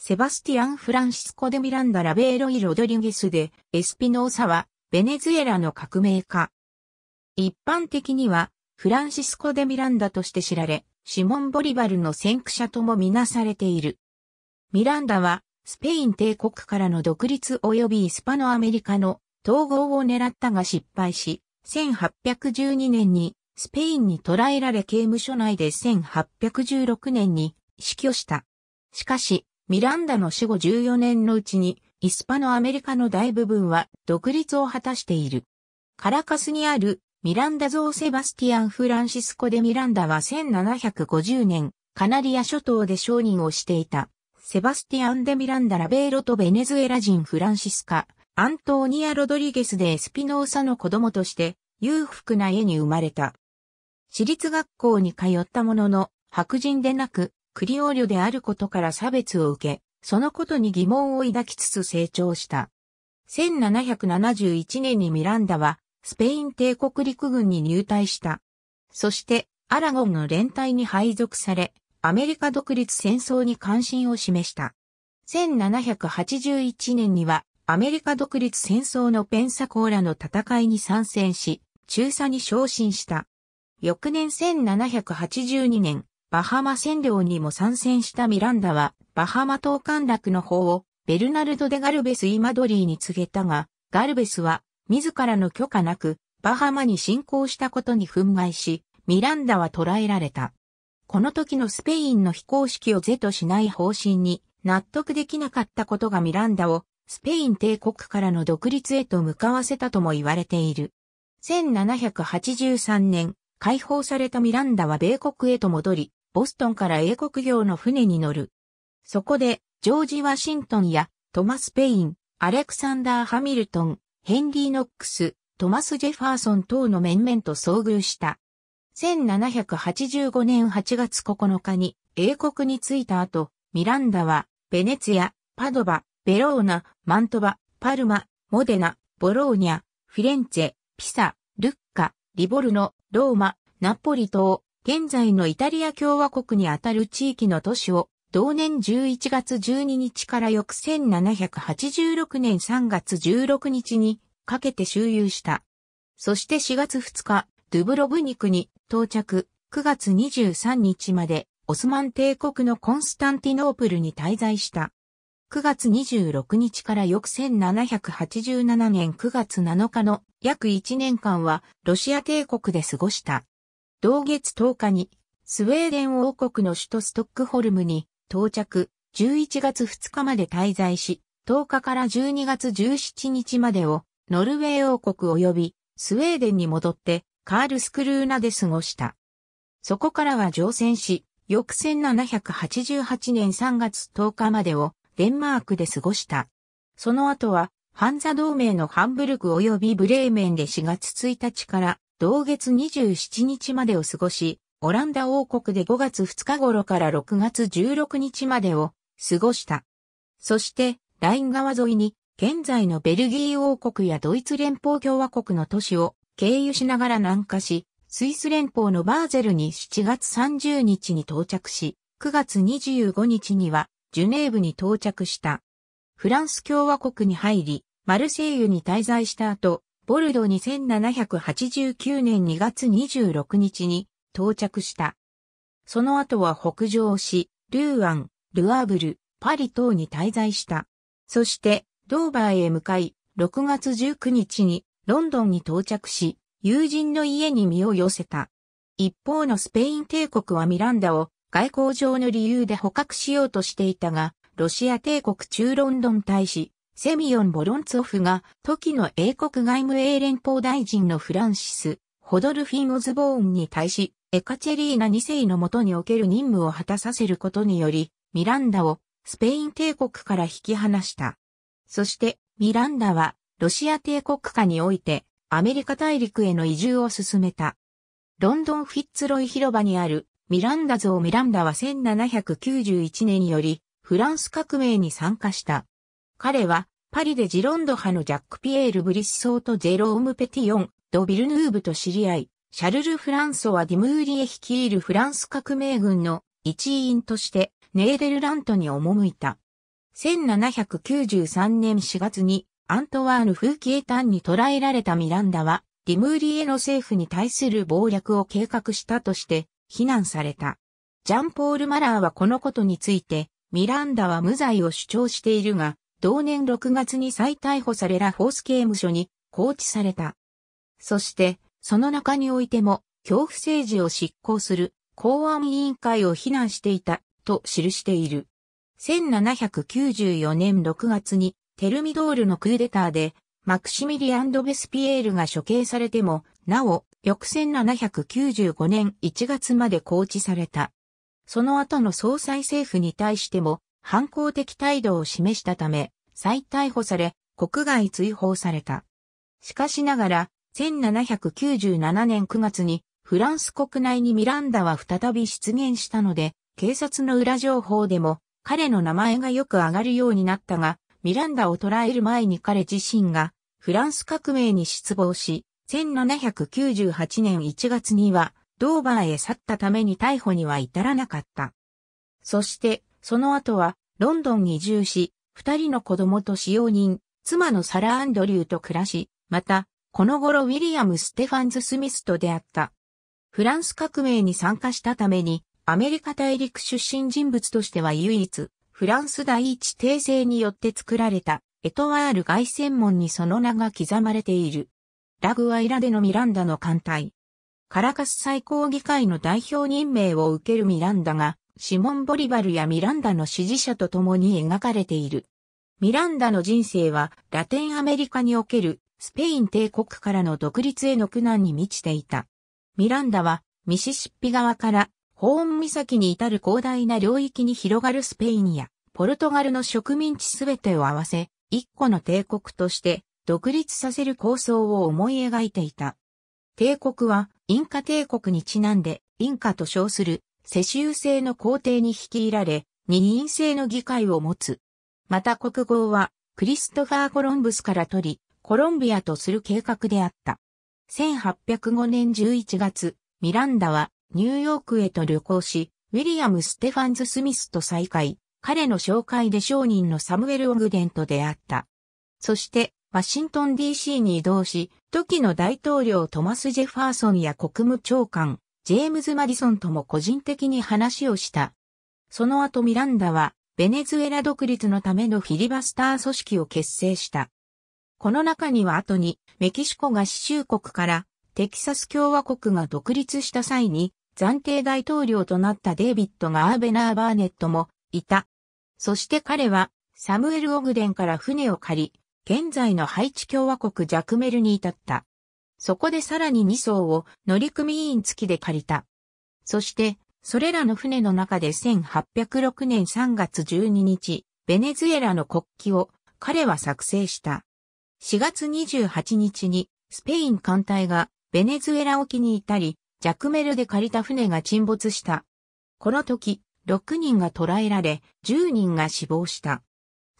セバスティアン・フランシスコ・デ・ミランダ・ラベーロイ・ロドリゲスで、エスピノーサは、ベネズエラの革命家。一般的には、フランシスコ・デ・ミランダとして知られ、シモン・ボリバルの先駆者ともみなされている。ミランダは、スペイン帝国からの独立及びイスパノアメリカの統合を狙ったが失敗し、1812年にスペインに捕らえられ刑務所内で1816年に死去した。しかし、ミランダの死後14年のうちに、イスパのアメリカの大部分は独立を果たしている。カラカスにあるミランダ像セバスティアン・フランシスコ・デ・ミランダは1750年、カナリア諸島で承認をしていた。セバスティアン・デ・ミランダ・ラベーロとベネズエラ人フランシスカ、アントーニア・ロドリゲス・でエスピノーサの子供として裕福な家に生まれた。私立学校に通ったものの白人でなくクリオーリョであることから差別を受け、そのことに疑問を抱きつつ成長した。1771年にミランダは、スペイン帝国陸軍に入隊した。そして、アラゴンの連隊に配属され、アメリカ独立戦争に関心を示した。1781年には、アメリカ独立戦争のペンサコーラの戦いに参戦し、中佐に昇進した。翌年1782年、バハマ占領にも参戦したミランダは、バハマ島陥落の方を、ベルナルド・デ・ガルベス・イマドリーに告げたが、ガルベスは、自らの許可なく、バハマに侵攻したことに憤慨し、ミランダは捕らえられた。この時のスペインの非公式を是としない方針に納得できなかったことがミランダをスペイン帝国からの独立へと向かわせたとも言われている。1783年、解放されたミランダは米国へと戻り、ボストンから英国領の船に乗る。そこで、ジョージ・ワシントンやトマス・ペイン、アレクサンダー・ハミルトン、ヘンリー・ノックス、トマス・ジェファーソン等の面々と遭遇した。1785年8月9日に英国に着いた後、ミランダは、ベネツィア、パドバ、ベローナ、マントバ、パルマ、モデナ、ボローニャ、フィレンツェ、ピサ、ルッカ、リボルノ、ローマ、ナポリ島、現在のイタリア共和国にあたる地域の都市を、同年11月12日から翌1786年3月16日にかけて周遊した。そして4月2日、ドゥブロブニクに到着、9月23日までオスマン帝国のコンスタンティノープルに滞在した。9月26日から翌1787年9月7日の約1年間はロシア帝国で過ごした。同月10日に、スウェーデン王国の首都ストックホルムに到着、11月2日まで滞在し、10日から12月17日までを、ノルウェー王国及び、スウェーデンに戻って、カールスクルーナで過ごした。そこからは乗船し、翌1788年3月10日までを、デンマークで過ごした。その後は、ハンザ同盟のハンブルク及びブレーメンで4月1日から同月27日までを過ごし、オランダ王国で5月2日頃から6月16日までを過ごした。そして、ライン川沿いに、現在のベルギー王国やドイツ連邦共和国の都市を経由しながら南下し、スイス連邦のバーゼルに7月30日に到着し、9月25日にはジュネーブに到着した。フランス共和国に入り、マルセイユに滞在した後、ボルドーに7 8 9年2月26日に到着した。その後は北上し、ルーアン、ルアーブル、パリ等に滞在した。そして、ドーバーへ向かい、6月19日にロンドンに到着し、友人の家に身を寄せた。一方のスペイン帝国はミランダを外交上の理由で捕獲しようとしていたが、ロシア帝国中ロンドン大使、セミヨン・ボロンツォフが、時の英国外務英連邦大臣のフランシス、ホドルフィン・オズボーンに対し、エカチェリーナ2世のもとにおける任務を果たさせることにより、ミランダをスペイン帝国から引き離した。そして、ミランダは、ロシア帝国下において、アメリカ大陸への移住を進めた。ロンドン・フィッツロイ広場にあるミランダ像ミランダは1791年によりフランス革命に参加した。彼はパリでジロンド派のジャック・ピエール・ブリッソーとジェローム・ペティオン、ド・ビルヌーブと知り合い、シャルル・フランソはディムーリエ率いるフランス革命軍の一員としてネーデルラントに赴いた。1793年4月にアントワーヌ・フーキエタンに捕らえられたミランダは、ディムーリエの政府に対する暴略を計画したとして非難された。ジャンポール・マラーはこのことについて、ミランダは無罪を主張しているが、同年6月に再逮捕されラフォース刑務所に放置された。そして、その中においても、恐怖政治を執行する公安委員会を非難していたと記している。1794年6月にテルミドールのクーデターでマクシミリアン・ド・ベスピエールが処刑されても、なお、翌1795年1月まで放置された。その後の総裁政府に対しても反抗的態度を示したため、再逮捕され、国外追放された。しかしながら、1797年9月に、フランス国内にミランダは再び出現したので、警察の裏情報でも、彼の名前がよく上がるようになったが、ミランダを捕らえる前に彼自身が、フランス革命に失望し、1798年1月には、ドーバーへ去ったために逮捕には至らなかった。そして、その後はロンドンに移住し、二人の子供と使用人、妻のサラ・アンドリューと暮らし、また、この頃ウィリアム・ステファンズ・スミスと出会った。フランス革命に参加したために、アメリカ大陸出身人物としては唯一、フランス第一帝政によって作られた、エトワール凱旋門にその名が刻まれている。ラグワイラでのミランダの艦隊。カラカス最高議会の代表任命を受けるミランダが、シモン・ボリバルやミランダの支持者と共に描かれている。ミランダの人生はラテンアメリカにおけるスペイン帝国からの独立への苦難に満ちていた。ミランダはミシシッピ側からホーン岬に至る広大な領域に広がるスペインやポルトガルの植民地すべてを合わせ、一個の帝国として独立させる構想を思い描いていた。帝国はインカ帝国にちなんでインカと称する世襲制の皇帝に率いられ、二院制の議会を持つ。また国号は、クリストファー・コロンブスから取り、コロンビアとする計画であった。1805年11月、ミランダはニューヨークへと旅行し、ウィリアム・ステファンズ・スミスと再会、彼の紹介で商人のサムエル・オグデンと出会った。そして、ワシントン DC に移動し、時の大統領トマス・ジェファーソンや国務長官、ジェームズ・マディソンとも個人的に話をした。その後ミランダは、ベネズエラ独立のためのフィリバスター組織を結成した。この中には後に、メキシコが支州国から、テキサス共和国が独立した際に、暫定大統領となったデイビッド・ガーベナー・バーネットも、いた。そして彼は、サムエル・オグデンから船を借り、現在のハイチ共和国ジャクメルに至った。そこでさらに2艘を乗組員付きで借りた。そして、それらの船の中で1806年3月12日、ベネズエラの国旗を彼は作成した。4月28日にスペイン艦隊がベネズエラ沖にいたり、ジャクメルで借りた船が沈没した。この時、6人が捕らえられ、10人が死亡した。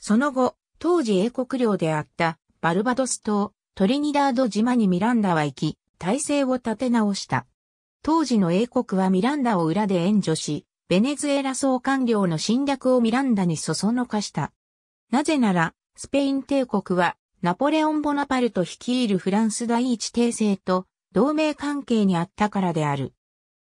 その後、当時英国領であったバルバドス島、トリニダード島にミランダは行き、体制を立て直した。当時の英国はミランダを裏で援助し、ベネズエラ総官僚の侵略をミランダにそそのかした。なぜなら、スペイン帝国は、ナポレオン・ボナパルト率いるフランス第一帝政と同盟関係にあったからである。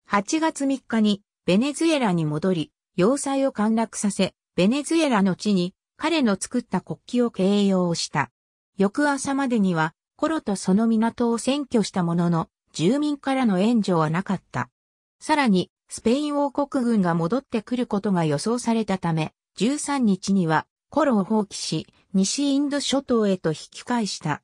8月3日にベネズエラに戻り、要塞を陥落させ、ベネズエラの地に彼の作った国旗を掲揚した。翌朝までにはロとその港を占拠したものの、住民からの援助はなかった。さらに、スペイン王国軍が戻ってくることが予想されたため、13日にはコロを放棄し、西インド諸島へと引き返した。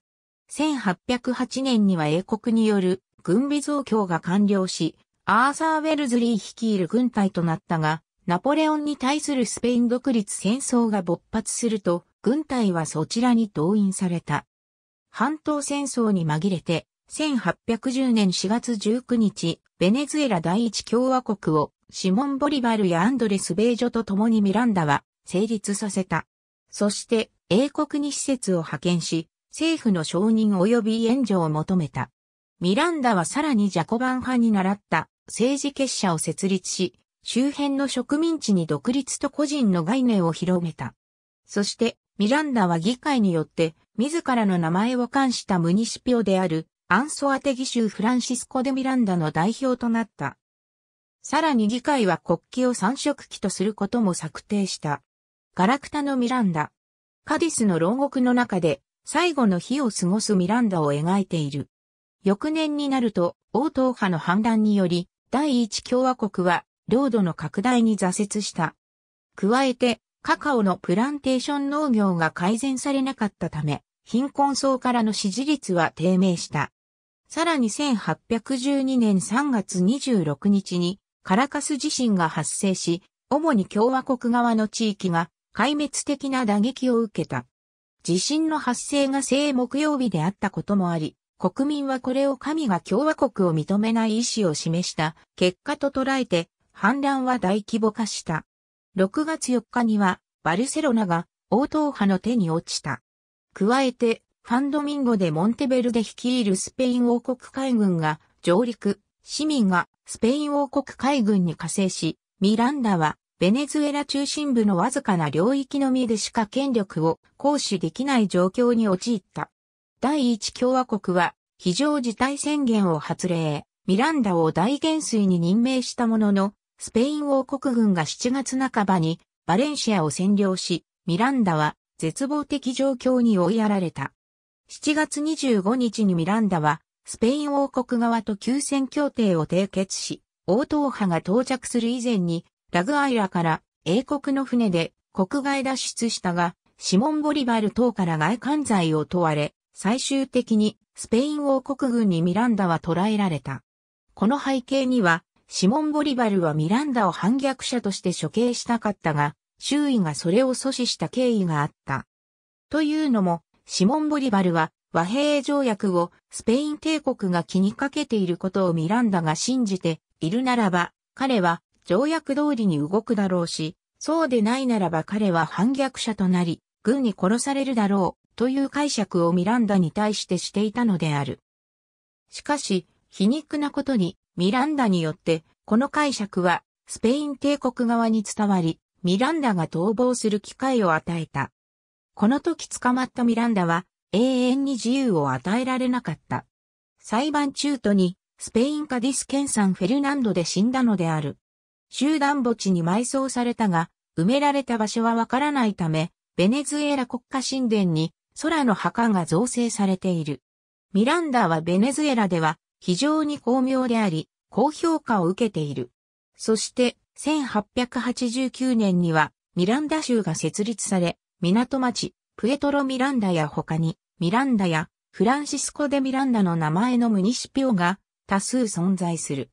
1808年には英国による軍備増強が完了し、アーサー・ウェルズリー率いる軍隊となったが、ナポレオンに対するスペイン独立戦争が勃発すると、軍隊はそちらに動員された。半島戦争に紛れて、1810年4月19日、ベネズエラ第一共和国をシモン・ボリバルやアンドレス・ベージョと共にミランダは成立させた。そして英国に施設を派遣し、政府の承認及び援助を求めた。ミランダはさらにジャコバン派に習った政治結社を設立し、周辺の植民地に独立と個人の概念を広めた。そしてミランダは議会によって自らの名前を冠したムニシピオであるアンソアテギ州フランシスコ・デ・ミランダの代表となった。さらに議会は国旗を三色旗とすることも策定した。ガラクタのミランダ。カディスの牢獄の中で最後の日を過ごすミランダを描いている。翌年になると、王党派の反乱により、第一共和国は領土の拡大に挫折した。加えて、カカオのプランテーション農業が改善されなかったため、貧困層からの支持率は低迷した。さらに1812年3月26日にカラカス地震が発生し、主に共和国側の地域が壊滅的な打撃を受けた。地震の発生が正木曜日であったこともあり、国民はこれを神が共和国を認めない意思を示した結果と捉えて、反乱は大規模化した。6月4日にはバルセロナが王答派の手に落ちた。加えて、ファンドミンゴでモンテベルで率いるスペイン王国海軍が上陸、市民がスペイン王国海軍に加勢し、ミランダはベネズエラ中心部のわずかな領域のみでしか権力を行使できない状況に陥った。第一共和国は非常事態宣言を発令、ミランダを大元帥に任命したものの、スペイン王国軍が7月半ばにバレンシアを占領し、ミランダは絶望的状況に追いやられた。7月25日にミランダはスペイン王国側と休戦協定を締結し、王党派が到着する以前にラグアイラから英国の船で国外脱出したが、シモン・ボリバル等から外観罪を問われ、最終的にスペイン王国軍にミランダは捕らえられた。この背景には、シモン・ボリバルはミランダを反逆者として処刑したかったが、周囲がそれを阻止した経緯があった。というのも、シモン・ボリバルは和平条約をスペイン帝国が気にかけていることをミランダが信じているならば、彼は条約通りに動くだろうし、そうでないならば彼は反逆者となり、軍に殺されるだろうという解釈をミランダに対してしていたのである。しかし、皮肉なことにミランダによって、この解釈は、スペイン帝国側に伝わり、ミランダが逃亡する機会を与えた。この時捕まったミランダは、永遠に自由を与えられなかった。裁判中途に、スペインカディスケンサンフェルナンドで死んだのである。集団墓地に埋葬されたが、埋められた場所はわからないため、ベネズエラ国家神殿に空の墓が造成されている。ミランダはベネズエラでは非常に巧妙であり、高評価を受けている。そして、1889年には、ミランダ州が設立され、港町、プエトロ・ミランダや他に、ミランダや、フランシスコ・デ・ミランダの名前のムニシピオが、多数存在する。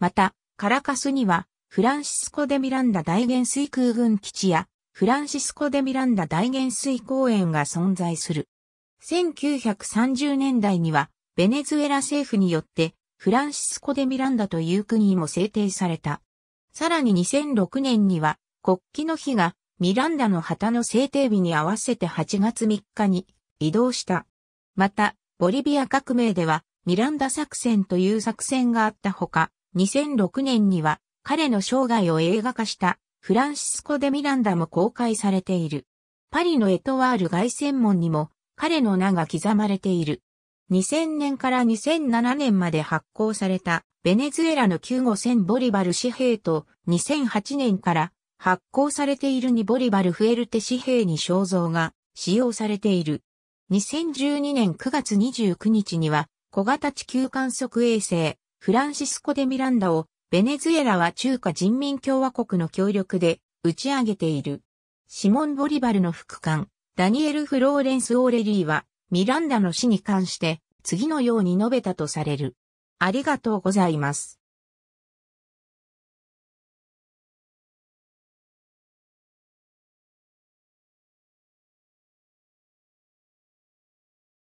また、カラカスには、フランシスコ・デ・ミランダ大元水空軍基地や、フランシスコ・デ・ミランダ大元水公園が存在する。1930年代には、ベネズエラ政府によって、フランシスコ・デ・ミランダという国も制定された。さらに2006年には、国旗の日がミランダの旗の制定日に合わせて8月3日に移動した。また、ボリビア革命では、ミランダ作戦という作戦があったほか、2006年には彼の生涯を映画化したフランシスコ・デ・ミランダも公開されている。パリのエトワール外戦門にも彼の名が刻まれている。2000年から2007年まで発行されたベネズエラの9 5000ボリバル紙幣と2008年から発行されている2ボリバルフエルテ紙幣に肖像が使用されている。2012年9月29日には小型地球観測衛星フランシスコ・デ・ミランダをベネズエラは中華人民共和国の協力で打ち上げている。シモン・ボリバルの副官、ダニエル・フローレンス・オーレリーはミランダの死に関して次のように述べたとされる。ありがとうございます。